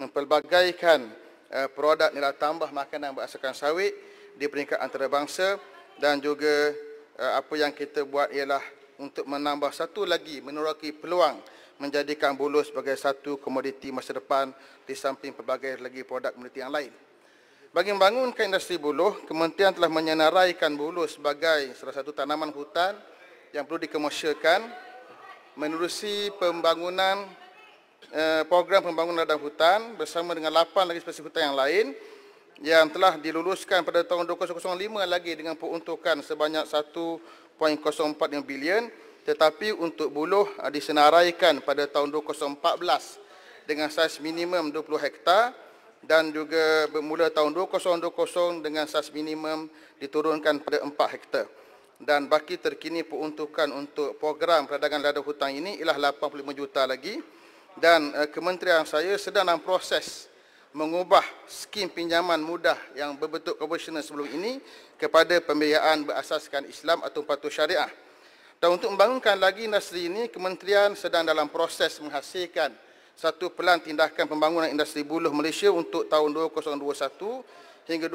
mempelbagaikan eh, produk nilai tambah makanan berasaskan sawit di peringkat antarabangsa dan juga eh, apa yang kita buat ialah untuk menambah satu lagi menerusi peluang menjadikan bulus sebagai satu komoditi masa depan di samping pelbagai lagi produk komoditi yang lain. Bagi membangunkan industri buluh, kementerian telah menyenaraikan buluh sebagai salah satu tanaman hutan yang perlu dikomersialkan menerusi pembangunan Eh, program pembangunan ladang hutan bersama dengan lapan lagi spesies hutan yang lain yang telah diluluskan pada tahun 2005 lagi dengan peruntukan sebanyak 1.04 bilion tetapi untuk buluh eh, disenaraikan pada tahun 2014 dengan saiz minimum 20 hektar dan juga bermula tahun 2020 dengan saiz minimum diturunkan pada 4 hektar. Dan baki terkini peruntukan untuk program peradangan ladang hutan ini ialah 85 juta lagi dan eh, kementerian saya sedang dalam proses mengubah skim pinjaman mudah yang berbentuk konvensional sebelum ini kepada pembiayaan berasaskan Islam atau patuh syariah. Dan untuk membangunkan lagi industri ini, kementerian sedang dalam proses menghasilkan satu pelan tindakan pembangunan industri buluh Malaysia untuk tahun 2021 hingga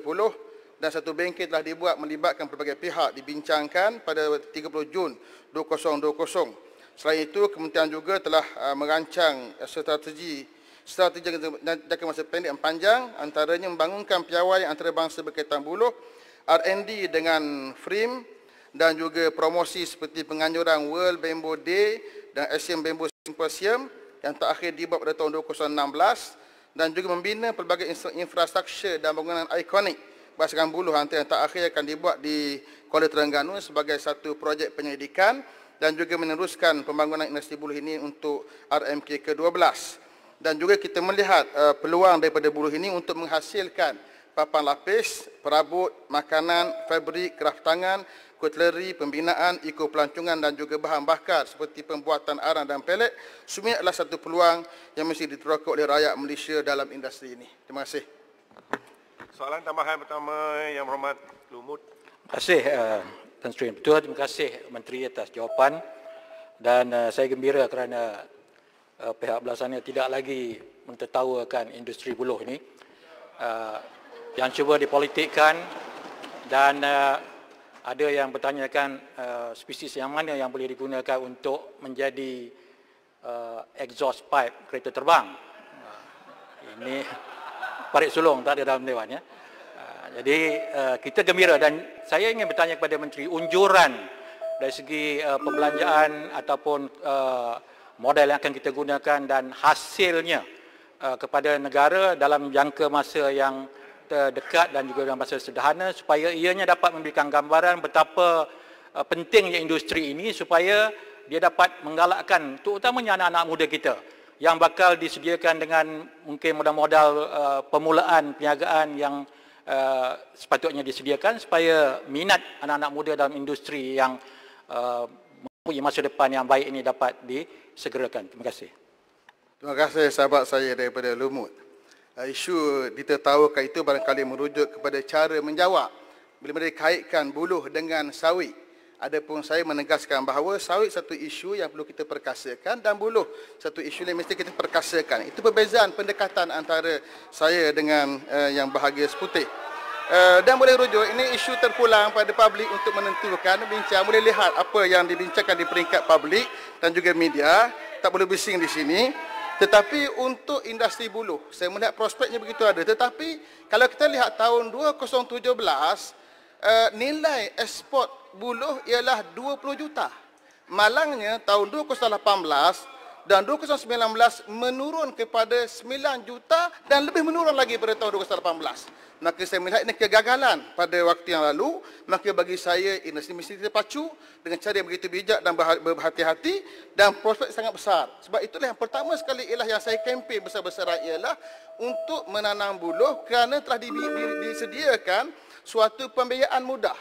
2030 dan satu bengkel telah dibuat melibatkan pelbagai pihak dibincangkan pada 30 Jun 2020. Selain itu, kementerian juga telah uh, merancang uh, strategi strategi jangka masa pendek dan panjang antaranya membangunkan piawai antarabangsa berkaitan buluh R&D dengan Frame dan juga promosi seperti penganjuran World Bamboo Day dan Asian Bamboo Symposium yang terakhir dibuat pada tahun 2016 dan juga membina pelbagai infrastruktur dan bangunan ikonik berdasarkan buluh antara yang terakhir akan dibuat di Kuala Terengganu sebagai satu projek penyelidikan dan juga meneruskan pembangunan Universiti Buluh ini untuk RMK ke-12 dan juga kita melihat uh, peluang daripada buluh ini untuk menghasilkan papan lapis, perabot, makanan, fabrik, kraf tangan, kutleri, pembinaan, ikut pelancongan dan juga bahan bakar seperti pembuatan arang dan pelet. Semua adalah satu peluang yang mesti diteroka oleh rakyat Malaysia dalam industri ini. Terima kasih. Soalan tambahan pertama yang berhormat Lumut. Terima kasih. Uh... Tan Sri. Betul, terima kasih Menteri atas jawapan dan uh, saya gembira kerana uh, pihak belah sana tidak lagi mentertawakan industri buluh ini uh, yang cuba dipolitikkan dan uh, ada yang bertanyakan uh, spesies yang mana yang boleh digunakan untuk menjadi uh, exhaust pipe kereta terbang. Uh, ini parit sulung tak ada dalam Dewan ya jadi uh, kita gembira dan saya ingin bertanya kepada menteri unjuran dari segi uh, eh, perbelanjaan ataupun uh, model yang akan kita gunakan dan hasilnya uh, kepada negara dalam jangka masa yang terdekat dan juga dalam masa sederhana supaya ianya dapat memberikan gambaran betapa uh, pentingnya industri ini supaya dia dapat menggalakkan terutamanya anak-anak muda kita yang bakal disediakan dengan mungkin modal-modal uh, permulaan perniagaan yang uh, sepatutnya disediakan supaya minat anak-anak muda dalam industri yang uh, mempunyai masa depan yang baik ini dapat disegerakan. Terima kasih. Terima kasih sahabat saya daripada Lumut. Uh, isu ditertawakan itu barangkali merujuk kepada cara menjawab bila mereka kaitkan buluh dengan sawit Adapun saya menegaskan bahawa sawit satu isu yang perlu kita perkasakan dan buluh satu isu yang mesti kita perkasakan. Itu perbezaan pendekatan antara saya dengan uh, yang bahagia seputih. Uh, dan boleh rujuk, ini isu terpulang pada publik untuk menentukan, bincang, boleh lihat apa yang dibincangkan di peringkat publik dan juga media. Tak boleh bising di sini. Tetapi untuk industri buluh, saya melihat prospeknya begitu ada. Tetapi kalau kita lihat tahun 2017, uh, nilai ekspor buluh ialah 20 juta. Malangnya tahun 2018 dan 2019 menurun kepada 9 juta dan lebih menurun lagi pada tahun 2018. Maka saya melihat ini kegagalan pada waktu yang lalu. Maka bagi saya ini mesti terpacu dengan cara yang begitu bijak dan berhati-hati dan prospek sangat besar. Sebab itulah yang pertama sekali ialah yang saya kempen besar-besaran ialah untuk menanam buluh kerana telah disediakan suatu pembiayaan mudah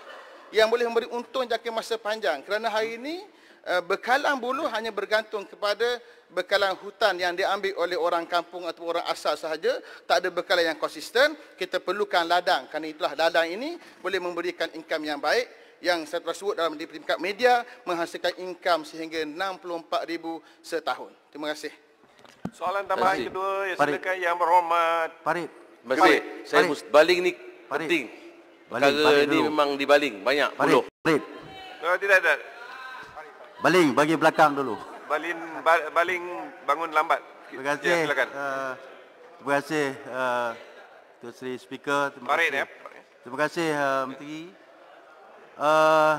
yang boleh memberi untung jangka masa panjang kerana hari ini eh, bekalan bulu hanya bergantung kepada bekalan hutan yang diambil oleh orang kampung atau orang asal sahaja tak ada bekalan yang konsisten kita perlukan ladang kerana itulah ladang ini boleh memberikan income yang baik yang saya telah sebut dalam di peringkat media menghasilkan income sehingga 64000 setahun terima kasih soalan tambahan kedua ya silakan yang berhormat Farid Farid saya Parit. balik ni penting Parit. Baling, Kara baling ni dulu. memang dibaling banyak baling, Baling. Oh, tidak ada. Baling bagi belakang dulu. Baling ba, baling bangun lambat. Terima kasih. Ya, Uh, terima kasih uh, Tuan Sri Speaker. Terima Farid, kasih. Ya. Terima kasih uh, Menteri. Uh,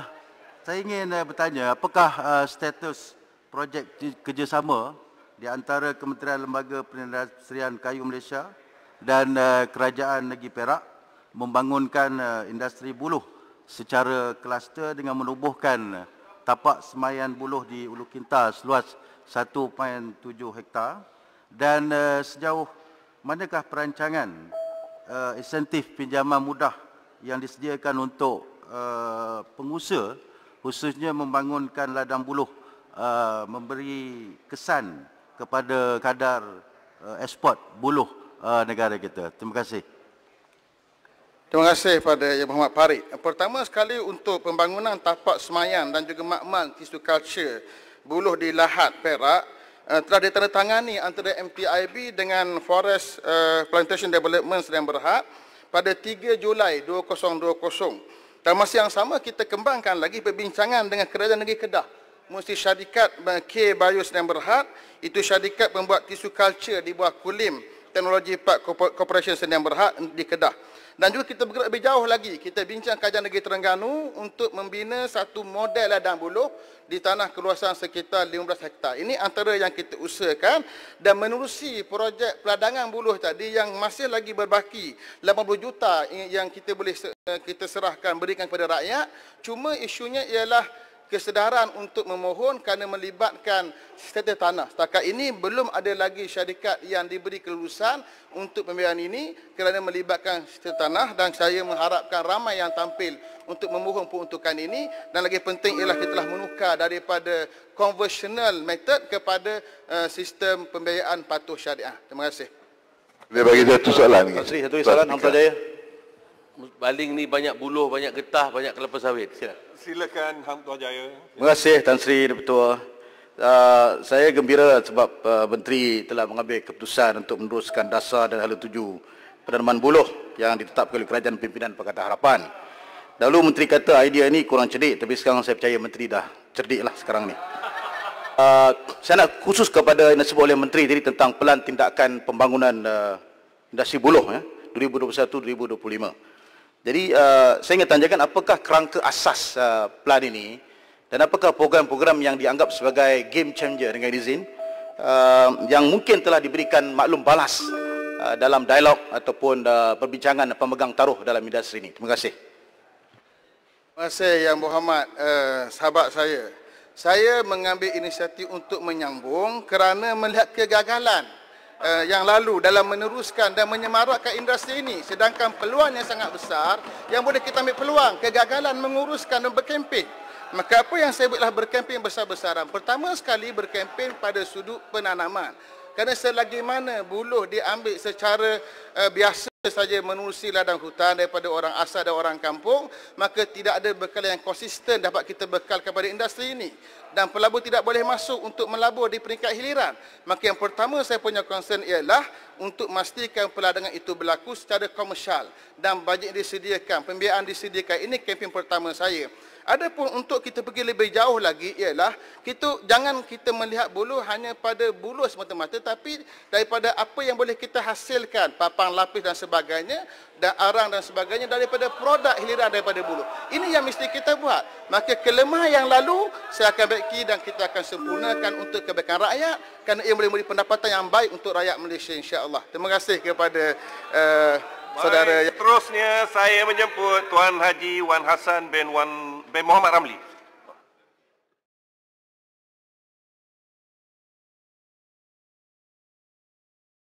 saya ingin uh, bertanya apakah uh, status projek kerjasama di antara Kementerian Lembaga Penindustrian Kayu Malaysia dan uh, Kerajaan Negeri Perak membangunkan eh, industri buluh secara kluster dengan menubuhkan eh, tapak semayan buluh di Ulu Kintar seluas 1.7 hektar dan eh, sejauh manakah perancangan insentif pinjaman mudah yang disediakan untuk pengusaha khususnya membangunkan ladang buluh memberi kesan kepada kadar ekspor buluh negara kita. Terima kasih. Terima kasih kepada Yang Muhammad Farid. Pertama sekali untuk pembangunan tapak semayan dan juga makmal tisu culture buluh di Lahat, Perak eh, telah ditandatangani antara MPIB dengan Forest eh, Plantation Development Seremban Berhad pada 3 Julai 2020. Dan masa yang sama kita kembangkan lagi perbincangan dengan Kerajaan Negeri Kedah mesti syarikat eh, K Bio Seremban Berhad itu syarikat pembuat tisu culture di bawah Kulim Teknologi Park Corporation Seremban Berhad di Kedah. Dan juga kita bergerak lebih jauh lagi. Kita bincang kajian negeri Terengganu untuk membina satu model ladang buluh di tanah keluasan sekitar 15 hektar. Ini antara yang kita usahakan dan menerusi projek peladangan buluh tadi yang masih lagi berbaki 80 juta yang kita boleh eh, kita serahkan berikan kepada rakyat. Cuma isunya ialah kesedaran untuk memohon kerana melibatkan status tanah. Setakat ini belum ada lagi syarikat yang diberi kelulusan untuk pembiayaan ini kerana melibatkan status tanah dan saya mengharapkan ramai yang tampil untuk memohon peruntukan ini dan lagi penting ialah kita telah menukar daripada conventional method kepada eh, sistem pembiayaan patuh syariah. Terima kasih. Dia bagi satu soalan lagi. Satu soalan, Hamzah Jaya baling ni banyak buluh, banyak getah, banyak kelapa sawit. Sila. Silakan Hang Tuah Jaya. Terima kasih Tan Sri Dan Petua. Uh, ah, saya gembira sebab uh, Menteri telah mengambil keputusan untuk meneruskan dasar dan hala tuju penanaman buluh yang ditetapkan oleh Kerajaan Pimpinan Pakatan Harapan. Dahulu Menteri kata idea ini kurang cerdik tapi sekarang saya percaya Menteri dah cerdik lah sekarang ni. Uh, saya nak khusus kepada yang disebut oleh Menteri tadi tentang pelan tindakan pembangunan uh, industri buluh ya, 2021-2025. Jadi uh, saya ingin tanyakan apakah kerangka asas uh, plan ini dan apakah program-program yang dianggap sebagai game changer dengan izin uh, yang mungkin telah diberikan maklum balas uh, dalam dialog ataupun uh, perbincangan pemegang taruh dalam industri ini. Terima kasih. Terima kasih Yang Muhammad, uh, sahabat saya. Saya mengambil inisiatif untuk menyambung kerana melihat kegagalan uh, yang lalu dalam meneruskan dan menyemarakkan industri ini sedangkan peluangnya sangat besar yang boleh kita ambil peluang kegagalan menguruskan dan berkempen maka apa yang saya buatlah berkempen besar-besaran pertama sekali berkempen pada sudut penanaman kerana selagi mana buluh diambil secara uh, biasa saja menerusi ladang hutan daripada orang asal dan orang kampung maka tidak ada bekal yang konsisten dapat kita bekal kepada industri ini dan pelabur tidak boleh masuk untuk melabur di peringkat hiliran maka yang pertama saya punya concern ialah untuk memastikan peladangan itu berlaku secara komersial dan bajet disediakan pembiayaan disediakan ini kempen pertama saya Adapun untuk kita pergi lebih jauh lagi ialah kita jangan kita melihat bulu hanya pada bulu semata-mata tapi daripada apa yang boleh kita hasilkan papang lapis dan sebagainya dan arang dan sebagainya daripada produk hiliran daripada bulu. Ini yang mesti kita buat. Maka kelemahan yang lalu saya akan baiki dan kita akan sempurnakan untuk kebaikan rakyat kerana ia boleh memberi pendapatan yang baik untuk rakyat Malaysia insya-Allah. Terima kasih kepada uh, saudara Terusnya saya menjemput Tuan Haji Wan Hasan bin Wan بمهام رملي